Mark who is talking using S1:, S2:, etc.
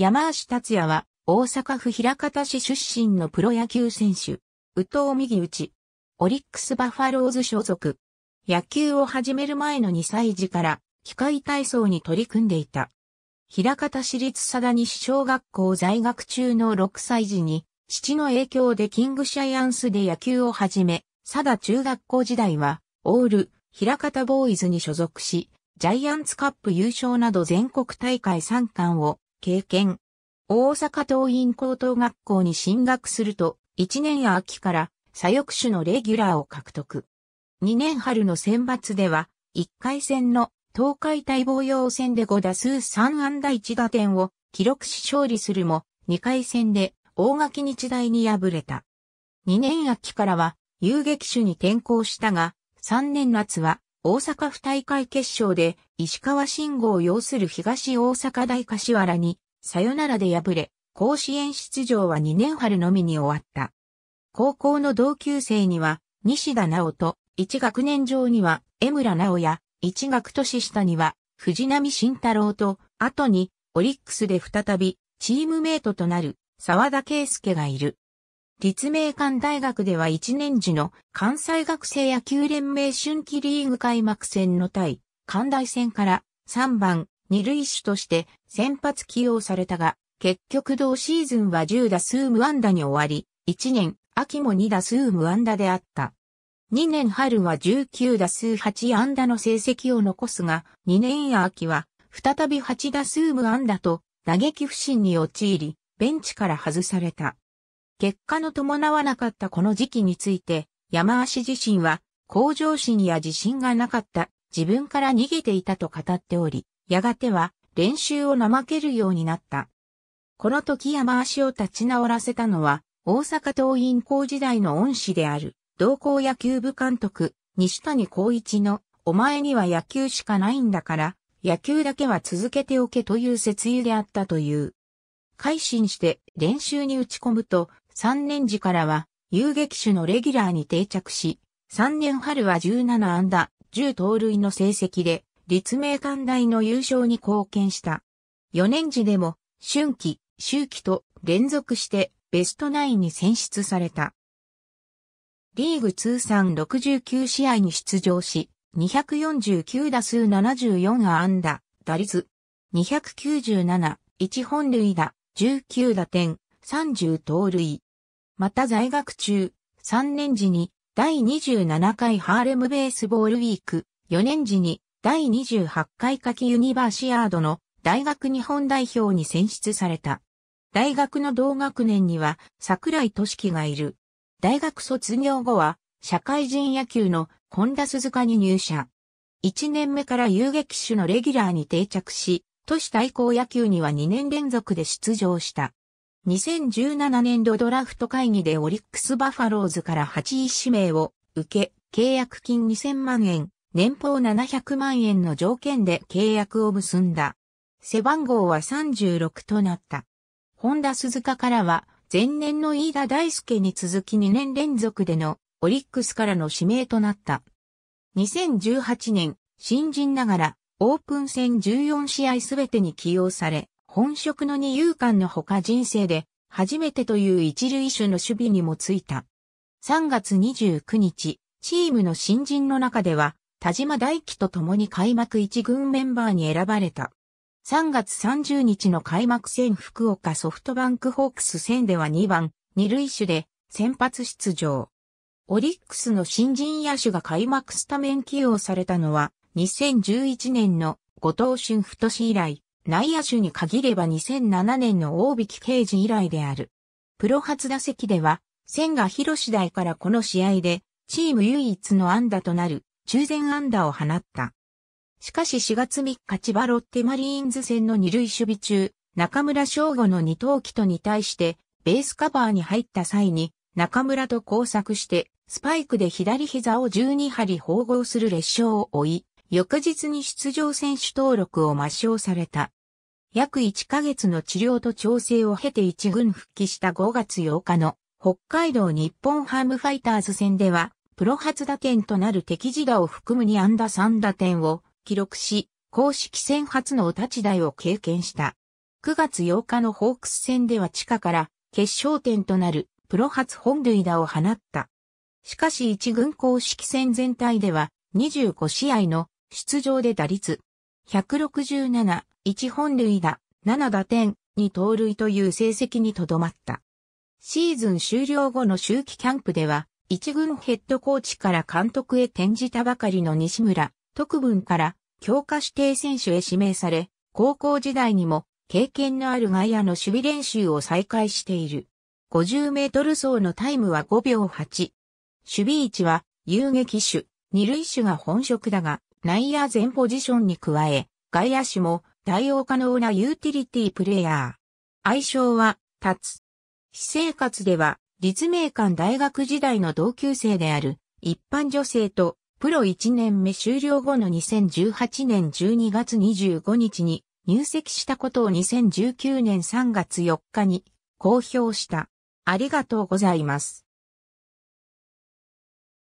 S1: 山足達也は、大阪府平方市出身のプロ野球選手。宇藤右打オリックスバファローズ所属。野球を始める前の2歳児から、機械体操に取り組んでいた。平方市立佐田西小学校在学中の6歳児に、父の影響でキングシャイアンスで野球を始め、佐田中学校時代は、オール、平方ボーイズに所属し、ジャイアンツカップ優勝など全国大会3冠を経験。大阪桐蔭高等学校に進学すると、1年秋から左翼手のレギュラーを獲得。2年春の選抜では、1回戦の東海対防用戦で5打数3安打1打点を記録し勝利するも、2回戦で大垣日大に敗れた。2年秋からは遊撃手に転向したが、3年夏は大阪府大会決勝で石川慎吾を擁する東大阪大柏原にさよならで敗れ、甲子園出場は2年春のみに終わった。高校の同級生には西田直人、1学年上には江村直也、1学年下には藤波慎太郎と、後にオリックスで再びチームメイトとなる沢田圭介がいる。立命館大学では1年時の関西学生野球連盟春季リーグ開幕戦の対、関大戦から3番、二塁手として先発起用されたが、結局同シーズンは10打数無安打に終わり、1年、秋も2打数無安打であった。2年春は19打数8安打の成績を残すが、2年や秋は、再び8打数無安打と、打撃不振に陥り、ベンチから外された。結果の伴わなかったこの時期について、山足自身は、向上心や自信がなかった自分から逃げていたと語っており、やがては練習を怠けるようになった。この時山足を立ち直らせたのは、大阪桐蔭校時代の恩師である、同校野球部監督、西谷光一の、お前には野球しかないんだから、野球だけは続けておけという説諭であったという。改心して練習に打ち込むと、3年時からは遊撃手のレギュラーに定着し、3年春は17安打、10盗塁の成績で、立命館大の優勝に貢献した。4年時でも、春季、秋季と連続してベストナインに選出された。リーグ通算69試合に出場し、249打数74安打、打率、297、1本塁打、19打点、30盗塁。また在学中、3年時に第27回ハーレムベースボールウィーク、4年時に第28回夏季ユニバーシアードの大学日本代表に選出された。大学の同学年には桜井俊樹がいる。大学卒業後は社会人野球の本田鈴鹿に入社。1年目から遊撃手のレギュラーに定着し、都市対抗野球には2年連続で出場した。2017年度ドラフト会議でオリックスバファローズから8位指名を受け、契約金2000万円、年俸700万円の条件で契約を結んだ。背番号は36となった。本田鈴鹿からは、前年の飯田大輔に続き2年連続でのオリックスからの指名となった。2018年、新人ながらオープン戦14試合すべてに起用され、本職の二遊間のほか人生で初めてという一塁手の守備にもついた。3月29日、チームの新人の中では、田島大輝と共に開幕一軍メンバーに選ばれた。3月30日の開幕戦福岡ソフトバンクホークス戦では2番、二塁手で先発出場。オリックスの新人野手が開幕スタメン起用されたのは、2011年の後藤俊太以来、内野手に限れば2007年の大引刑事以来である。プロ初打席では、千賀広次第からこの試合で、チーム唯一の安打となる、中前安打を放った。しかし4月3日千葉ロッテマリーンズ戦の二塁守備中、中村翔吾の二投機とに対して、ベースカバーに入った際に、中村と交錯して、スパイクで左膝を12針縫合する列傷を追い、翌日に出場選手登録を抹消された。約1ヶ月の治療と調整を経て一軍復帰した5月8日の北海道日本ハムファイターズ戦では、プロ初打点となる敵地打を含む2安打3打点を記録し、公式戦初のお立ち台を経験した。9月8日のホークス戦では地下から決勝点となるプロ初本塁打を放った。しかし一軍公式戦全体では25試合の出場で打率167、1本塁打、7打点、に盗塁という成績にとどまった。シーズン終了後の秋季キャンプでは、一軍ヘッドコーチから監督へ転じたばかりの西村、特分から強化指定選手へ指名され、高校時代にも経験のある外野の守備練習を再開している。50メートル走のタイムは5秒8。守備位置は遊撃手、二塁手が本職だが、内野全ポジションに加え、外野手も対応可能なユーティリティプレイヤー。愛称は、タツ。私生活では、立命館大学時代の同級生である、一般女性と、プロ1年目終了後の2018年12月25日に入籍したことを2019年3月4日に公表した。ありがとうございます。